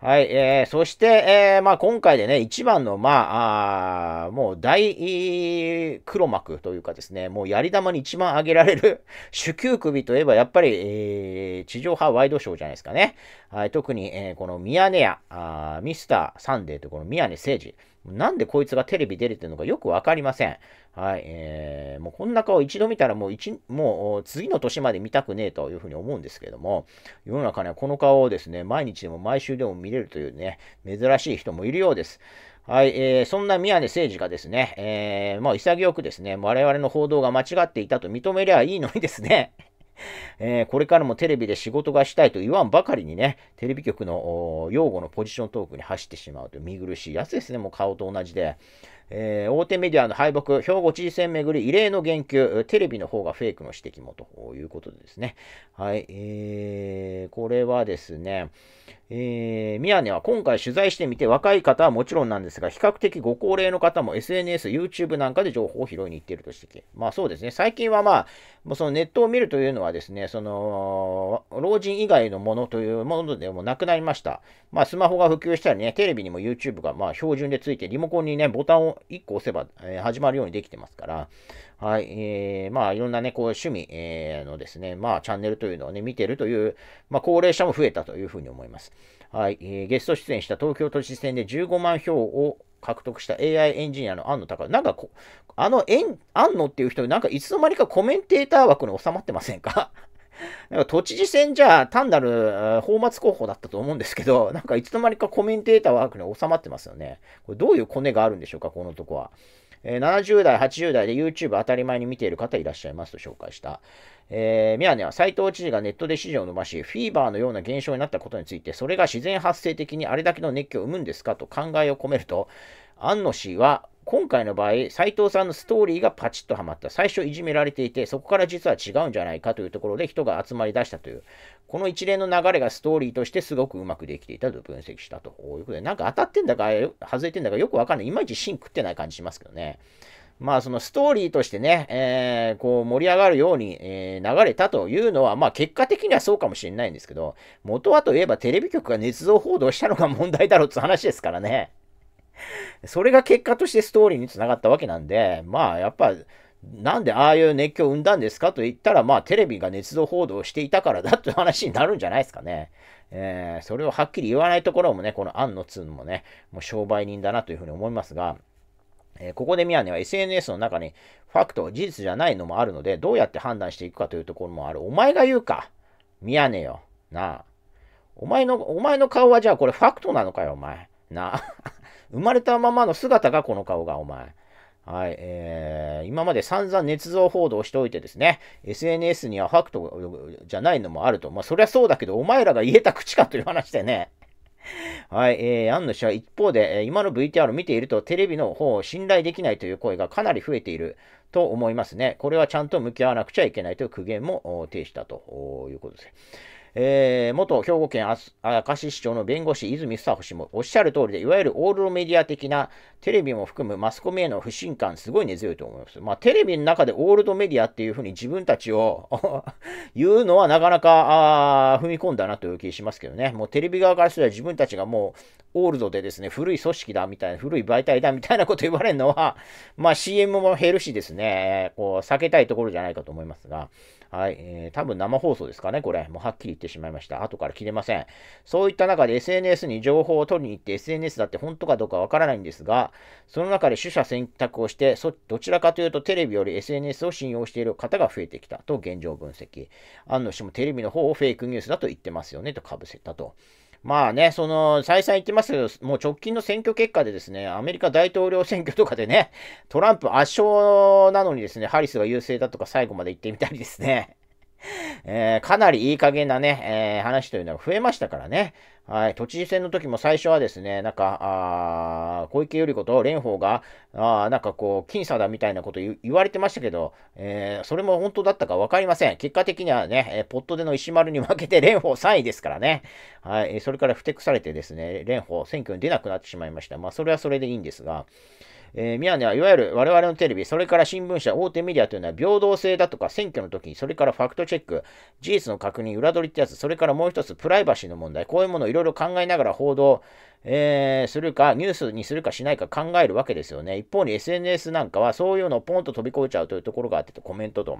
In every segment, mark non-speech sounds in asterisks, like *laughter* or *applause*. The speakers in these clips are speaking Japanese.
はい、えー、そして、えー、まあ、今回でね、一番の、まあ、あもう大黒幕というかですね、もうやり玉に一番上げられる *laughs* 主球首といえば、やっぱり、えー、地上波ワイドショーじゃないですかね。はい、特に、えー、このミヤネ屋、あミスターサンデーとこのミヤネ誠治。なんでこいつがテレビ出れてるのかよくわかりません。はい。えー、もうこんな顔一度見たらもう一、もう次の年まで見たくねえというふうに思うんですけども、世の中にはこの顔をですね、毎日でも毎週でも見れるというね、珍しい人もいるようです。はい、えー、そんな宮根誠司がですね、えー、まあ、潔くですね、我々の報道が間違っていたと認めりゃいいのにですね *laughs* えー、これからもテレビで仕事がしたいと言わんばかりにね、テレビ局の用語のポジショントークに走ってしまうという見苦しいやつですね、もう顔と同じで。えー、大手メディアの敗北、兵庫知事選めぐり異例の言及、テレビの方がフェイクの指摘もということでですね。はい、えー、これはですね、えー、宮根は今回取材してみて若い方はもちろんなんですが、比較的ご高齢の方も SNS、YouTube なんかで情報を拾いに行っていると指摘。まあそうですね、最近はまあ、そのネットを見るというのはですね、その、老人以外のものというものでもなくなりました。まあスマホが普及したりね、テレビにも YouTube がまあ標準でついて、リモコンにね、ボタンを1個押せば、えー、始まるようにできてますから、はい、えー、まあ、いろんなね、こう、趣味、えー、のですね、まあ、チャンネルというのをね、見てるという、まあ、高齢者も増えたというふうに思います。はい、えー、ゲスト出演した東京都知事選で15万票を獲得した AI エンジニアの安野隆なんかこ、あの、安野っていう人、なんかいつの間にかコメンテーター枠に収まってませんかなんか都知事選じゃ単なる泡沫候補だったと思うんですけど、*laughs* なんかいつの間にかコメンテーターワークに収まってますよね。これどういうコネがあるんでしょうか、このとこは。えー、70代、80代で YouTube 当たり前に見ている方いらっしゃいますと紹介した。えー、ミヤネは斎藤知事がネットで支持を伸ばし、フィーバーのような現象になったことについて、それが自然発生的にあれだけの熱気を生むんですかと考えを込めると、安野氏は今回の場合、斎藤さんのストーリーがパチッとはまった。最初いじめられていて、そこから実は違うんじゃないかというところで人が集まりだしたという、この一連の流れがストーリーとしてすごくうまくできていたと分析したということで、なんか当たってんだか、外れてんだかよくわかんない。いまいち芯食ってない感じしますけどね。まあそのストーリーとしてね、えー、こう盛り上がるように、えー、流れたというのは、まあ結果的にはそうかもしれないんですけど、元はといえばテレビ局が捏造報道したのが問題だろうって話ですからね。*laughs* それが結果としてストーリーにつながったわけなんで、まあやっぱ、なんでああいう熱狂を生んだんですかと言ったら、まあテレビが熱動報道していたからだという *laughs* 話になるんじゃないですかね。えー、それをはっきり言わないところもね、この案のつんもね、もう商売人だなというふうに思いますが、えー、ここで宮根は SNS の中にファクト、事実じゃないのもあるので、どうやって判断していくかというところもある。お前が言うか、宮根よ。なあ。お前の、お前の顔はじゃあこれファクトなのかよ、お前。なあ。*laughs* 生まれたままの姿がこの顔が、お前。はい、えー、今まで散々捏造報道しておいてですね、SNS にはファクトじゃないのもあると。まあ、そりゃそうだけど、お前らが言えた口かという話でね。はい、えー、アン氏は一方で、え今の VTR を見ているとテレビの方を信頼できないという声がかなり増えていると思いますね。これはちゃんと向き合わなくちゃいけないという苦言も呈したということです。えー、元兵庫県明石市長の弁護士泉久保氏もおっしゃる通りで、いわゆるオールドメディア的なテレビも含むマスコミへの不信感、すごい根強いと思います。まあ、テレビの中でオールドメディアっていうふうに自分たちを言うのはなかなかあ踏み込んだなという気しますけどね、もうテレビ側からすれば自分たちがもうオールドでですね、古い組織だみたいな、古い媒体だみたいなこと言われるのは、まあ、CM も減るしですね、こう避けたいところじゃないかと思いますが。はい、えー、多分生放送ですかね、これ。もうはっきり言ってしまいました。後から切れません。そういった中で SNS に情報を取りに行って、SNS だって本当かどうかわからないんですが、その中で取捨選択をして、そどちらかというとテレビより SNS を信用している方が増えてきたと現状分析。安野氏もテレビの方をフェイクニュースだと言ってますよねとかぶせたと。まあね、その、再三言ってますけど、もう直近の選挙結果でですね、アメリカ大統領選挙とかでね、トランプ圧勝なのにですね、ハリスが優勢だとか最後まで言ってみたりですね、えー、かなりいい加減なね、えー、話というのが増えましたからね。はい、都知事選の時も最初はですね、なんか、あ小池百合子と蓮舫が、あなんかこう、僅差だみたいなこと言われてましたけど、えー、それも本当だったか分かりません。結果的にはね、えポットでの石丸に負けて蓮舫3位ですからね。はい、それから不適されてですね、蓮舫選挙に出なくなってしまいました。まあ、それはそれでいいんですが、えー、ミヤネはいわゆる我々のテレビ、それから新聞社、大手メディアというのは平等性だとか選挙の時に、それからファクトチェック、事実の確認、裏取りってやつ、それからもう一つプライバシーの問題、こういうものをいろいろ考えながら報道、えー、するか、ニュースにするかしないか考えるわけですよね。一方に SNS なんかはそういうのをポンと飛び越えちゃうというところがあって、とコメントと。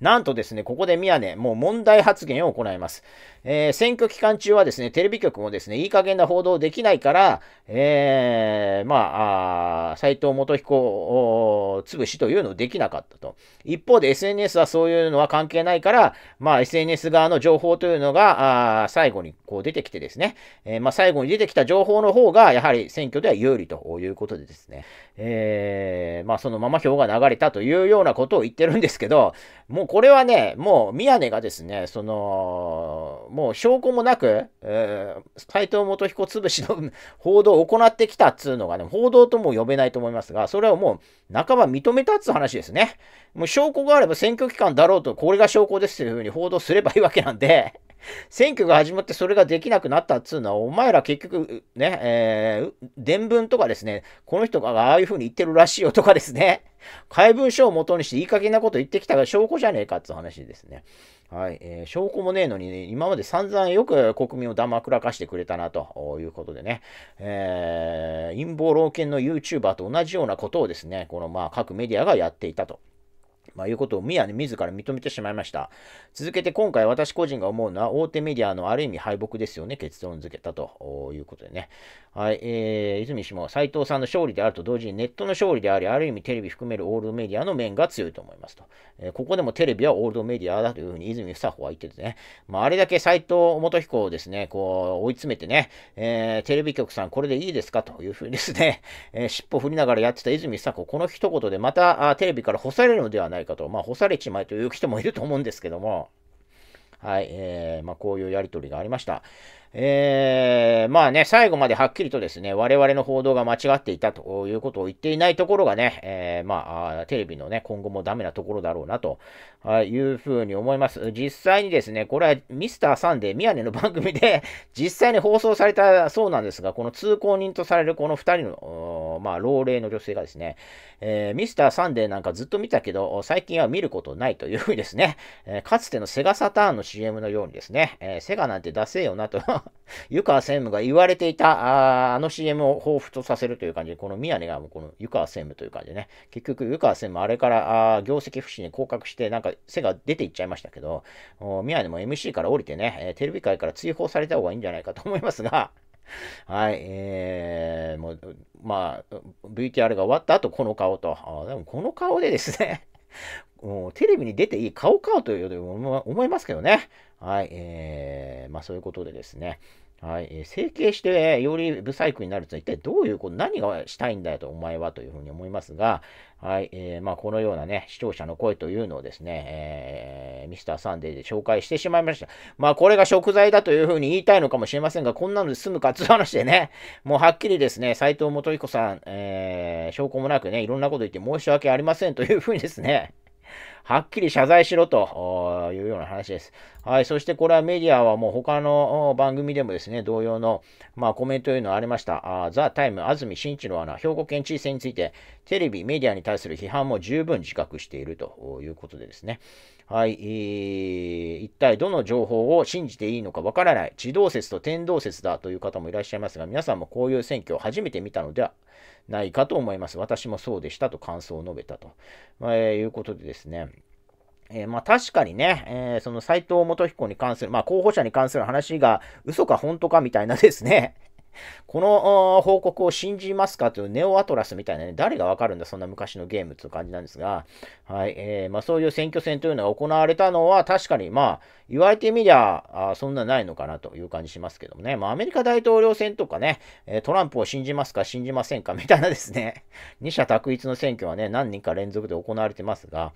なんとですね、ここで宮根、もう問題発言を行います。えー、選挙期間中はですね、テレビ局もですね、いい加減な報道できないから、えー、まあ、斎藤元彦潰しというのできなかったと。一方で SNS はそういうのは関係ないから、まあ、SNS 側の情報というのが、あ最後にこう出てきてですね、えー、まあ、最後に出てきた情報の方が、やはり選挙では有利ということでですね、えー、まあ、そのまま票が流れたというようなことを言ってるんですけど、もうこれはね、もう宮根がですね、その、もう証拠もなく、えー、斎藤元彦潰しの *laughs* 報道を行ってきたっつうのがね、報道とも呼べないと思いますが、それをもう半ば認めたっつう話ですね。もう証拠があれば選挙期間だろうと、これが証拠ですというふうに報道すればいいわけなんで選挙が始まってそれができなくなったっつうのは、お前ら結局ね、えー、伝聞とかですね、この人がああいうふうに言ってるらしいよとかですね、怪文書を元にしていい加減なこと言ってきたが証拠じゃねえかっつう話ですね。はい、えー、証拠もねえのに、ね、今まで散々よく国民をだまくらかしてくれたなということでね、えー、陰謀老犬の YouTuber と同じようなことをですね、このまあ各メディアがやっていたと。まあ、いうことをミヤに自ら認めてしまいました。続けて今回私個人が思うのは大手メディアのある意味敗北ですよね、結論付けたということでね。はい、えー、泉氏も斎藤さんの勝利であると同時にネットの勝利であり、ある意味テレビ含めるオールドメディアの面が強いと思いますと。えー、ここでもテレビはオールドメディアだというふうに泉房穂は言っててね、まあ、あれだけ斎藤元彦をですね、こう追い詰めてね、えー、テレビ局さんこれでいいですかというふうにですね、えー、尻尾振りながらやってた泉房穂、この一言でまたテレビから干されるのではないないかと、まあ、干されちまえという人もいると思うんですけども、はい、えー、まあ、こういうやり取りがありました。えー、まあね、最後まではっきりとですね、我々の報道が間違っていたということを言っていないところがね、えー、まあ、テレビのね、今後もダメなところだろうなというふうに思います。実際にですね、これはミスターサンデー、宮根の番組で *laughs* 実際に放送されたそうなんですが、この通行人とされるこの2人の、まあ、老齢の女性がですね、えー、ミスターサンデーなんかずっと見たけど、最近は見ることないというふうにですね、えかつてのセガサターンの CM のようにですね、えセガなんて出せよなと湯川専務が言われていたああの CM を彷彿とさせるという感じで、この宮根がもうこの湯川専務という感じでね、結局湯川専務あれからあ業績不振に降格して、なんか背が出ていっちゃいましたけど、宮根も MC から降りてね、えテレビ界から追放された方がいいんじゃないかと思いますが、*laughs* はい、えー、もう、まあ、VTR が終わった後、この顔と。あでも、この顔でですね *laughs* もうテレビに出ていい顔かというよりも思いますけどね。はい、えー、まあそういうことでですね、はい、え整形してよりブサイクになるとは一体どういうこと、何がしたいんだよと、お前はというふうに思いますが、はい、えー、まあこのようなね、視聴者の声というのをですね、えー、ミスターサンデーで紹介してしまいました。まあこれが食材だというふうに言いたいのかもしれませんが、こんなので済むかつ話でね、もうはっきりですね、斎藤元彦さん、えー、証拠もなくね、いろんなこと言って申し訳ありませんというふうにですね、はっきり謝罪しろというような話です。はい、そしてこれはメディアはもう他の番組でもですね、同様の、まあ、コメントというのはありました。ザ・タイム、安住紳一郎アナ、兵庫県知事選について、テレビ、メディアに対する批判も十分自覚しているということでですね。はい、えー、一体どの情報を信じていいのかわからない、地動説と天動説だという方もいらっしゃいますが、皆さんもこういう選挙を初めて見たのではないかと思います。私もそうでしたと感想を述べたと、まあ、えー、いうことでですね。えー、まあ確かにね、えー、その斎藤元彦に関する、まあ候補者に関する話が嘘か本当かみたいなですねこの報告を信じますかというネオアトラスみたいなね、誰がわかるんだ、そんな昔のゲームという感じなんですが、はい、えー、まあ、そういう選挙戦というのが行われたのは、確かに、まあ、言われてみりゃあ、そんなないのかなという感じしますけどもね、まあ、アメリカ大統領選とかね、トランプを信じますか、信じませんか、みたいなですね、*laughs* 二者択一の選挙はね、何人か連続で行われてますが、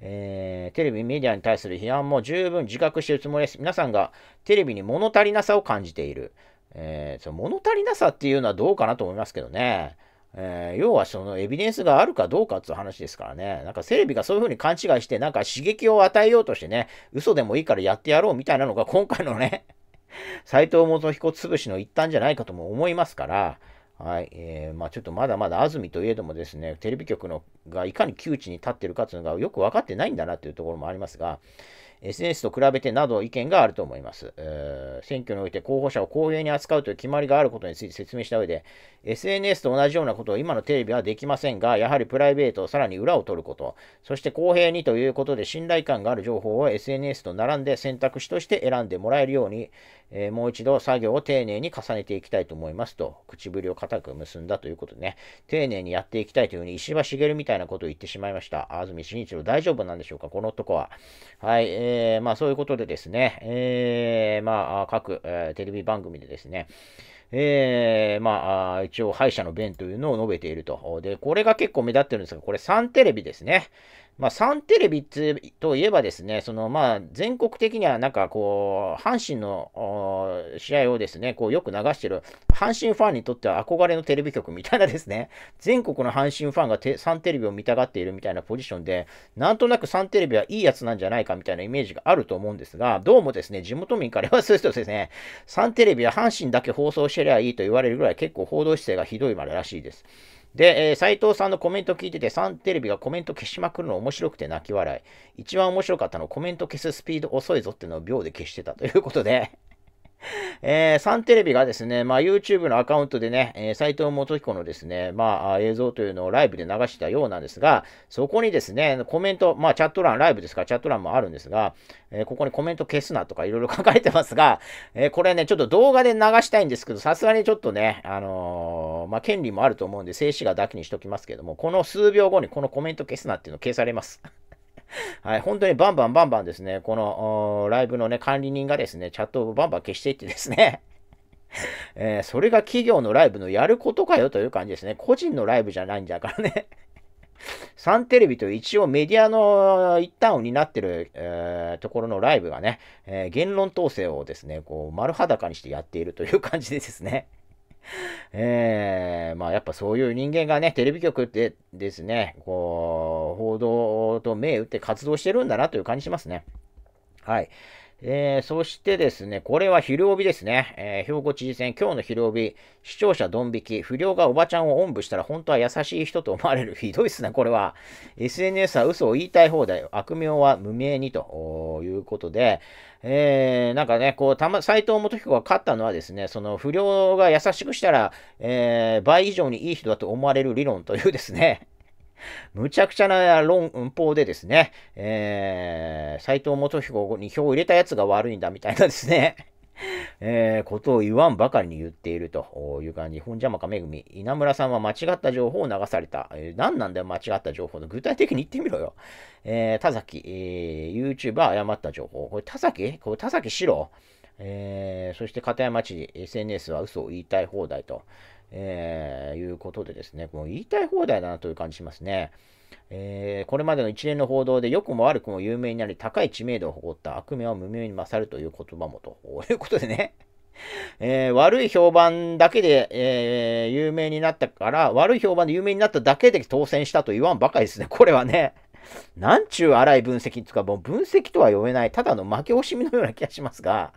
えー、テレビ、メディアに対する批判も十分自覚しているつもりです。皆さんがテレビに物足りなさを感じている。えー、その物足りなさっていうのはどうかなと思いますけどね。えー、要はそのエビデンスがあるかどうかっていう話ですからね。なんかテレビがそういうふうに勘違いして、なんか刺激を与えようとしてね、嘘でもいいからやってやろうみたいなのが今回のね、*laughs* 斎藤元彦潰しの一端じゃないかとも思いますから、はい、えー、まあ、ちょっとまだまだ安住といえどもですね、テレビ局のがいかに窮地に立ってるかていうのがよく分かってないんだなっていうところもありますが、SNS と比べてなど意見があると思います、え選挙において候補者を公平に扱うという決まりがあることについて説明した上で、SNS と同じようなことを今のテレビはできませんが、やはりプライベートをさらに裏を取ること、そして公平にということで信頼感がある情報を SNS と並んで選択肢として選んでもらえるように、えー、もう一度作業を丁寧に重ねていきたいと思いますと、口ぶりを固く結んだということでね、丁寧にやっていきたいというふうに石破茂みたいなことを言ってしまいました。安住紳一郎、大丈夫なんでしょうか、この男は。はい、ええー、まあ、そういうことでですね、えー、まあ、各、えー、テレビ番組でですね、えー、まあ、一応、敗者の弁というのを述べていると。で、これが結構目立ってるんですが、これ3テレビですね。まあ、サンテレビといえばですね、そのまあ全国的にはなんかこう、阪神の試合をですね、こうよく流してる、阪神ファンにとっては憧れのテレビ局みたいなですね、全国の阪神ファンがてサンテレビを見たがっているみたいなポジションで、なんとなくサンテレビはいいやつなんじゃないかみたいなイメージがあると思うんですが、どうもですね、地元民から言わせるとですね、サンテレビは阪神だけ放送してりゃいいと言われるぐらい結構報道姿勢がひどいまでらしいです。で、えー、斉藤さんのコメント聞いてて、サンテレビがコメント消しまくるの面白くて泣き笑い。一番面白かったのコメント消すスピード遅いぞってのを秒で消してたということで *laughs* えー、サンテレビがですね、まあ、YouTube のアカウントでね、えー、斉藤元彦のですね、まあ、映像というのをライブで流したようなんですが、そこにですね、コメント、まあ、チャット欄、ライブですから、チャット欄もあるんですが、えー、ここにコメント消すなとかいろいろ書かれてますが、えー、これね、ちょっと動画で流したいんですけど、さすがにちょっとね、あのまあ、権利もあると思うんで、静止画だけにしときますけども、この数秒後にこのコメント消すなっていうの消されます。はい、本当にバンバンバンバンですね、このライブのね、管理人がですね、チャットをバンバン消していってですね、*laughs* えー、それが企業のライブのやることかよという感じですね。個人のライブじゃないんだからね。サンテレビという一応メディアの一端を担ってる、えー、ところのライブがね、えー、言論統制をですね、こう丸裸にしてやっているという感じでですね。*laughs* えー、まあやっぱそういう人間がね、テレビ局でですね、こう、報道と銘打って活動してるんだなという感じしますね。はい。えー、そしてですね、これは昼帯ですね。えー、兵庫知事選、今日の昼帯、視聴者ドン引き、不良がおばちゃんをおんぶしたら本当は優しい人と思われる。ひどいっすね、これは。SNS は嘘を言いたい放題、悪名は無名にということで、えー、なんかね、こう、たま、斎藤元彦が勝ったのはですね、その不良が優しくしたら、えー、倍以上にいい人だと思われる理論というですね、むちゃくちゃな論法でですね、えー、斎藤元彦に票を入れたやつが悪いんだみたいなですね、*laughs* えー、ことを言わんばかりに言っているという感じ。本邪魔かめぐみ。稲村さんは間違った情報を流された。えー、何なんだよ、間違った情報の。具体的に言ってみろよ。えー、田崎、えー、YouTuber 誤った情報。これ田崎これ田崎しろ。えー、そして片山知事、SNS は嘘を言いたい放題と。えー、いうことでですね、もう言いたい放題だなという感じしますね。えー、これまでの一連の報道で良くも悪くも有名になり高い知名度を誇った悪名は無名に勝るという言葉もと *laughs* いうことでね、えー、悪い評判だけで、えー、有名になったから悪い評判で有名になっただけで当選したと言わんばかりですねこれはねなんちゅう荒い分析つかもう分析とは呼べないただの負け惜しみのような気がしますが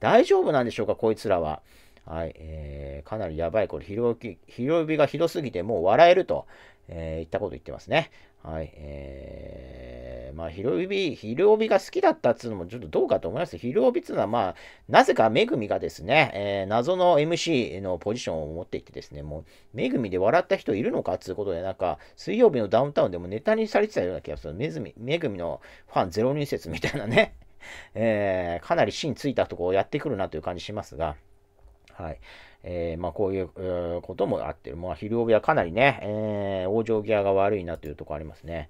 大丈夫なんでしょうかこいつらは。はい、えー、かなりやばい。これ、広き、ゆびがひどすぎてもう笑えると、えー、言ったこと言ってますね。はい、えー、まあ、ひろひ指、広びが好きだったっつうのもちょっとどうかと思います。ひ広びっつうのは、まあ、なぜかめぐみがですね、えー、謎の MC のポジションを持っていてですね、もう、めぐみで笑った人いるのかっつうことで、なんか、水曜日のダウンタウンでもネタにされてたような気がする。めぐみ、めぐみのファンゼロ人説みたいなね、*laughs* えー、かなり芯ついたとこをやってくるなという感じしますが、はい。えー、まあ、こういうこともあってまあ、昼帯はかなりね、えー、往生際が悪いなというところありますね。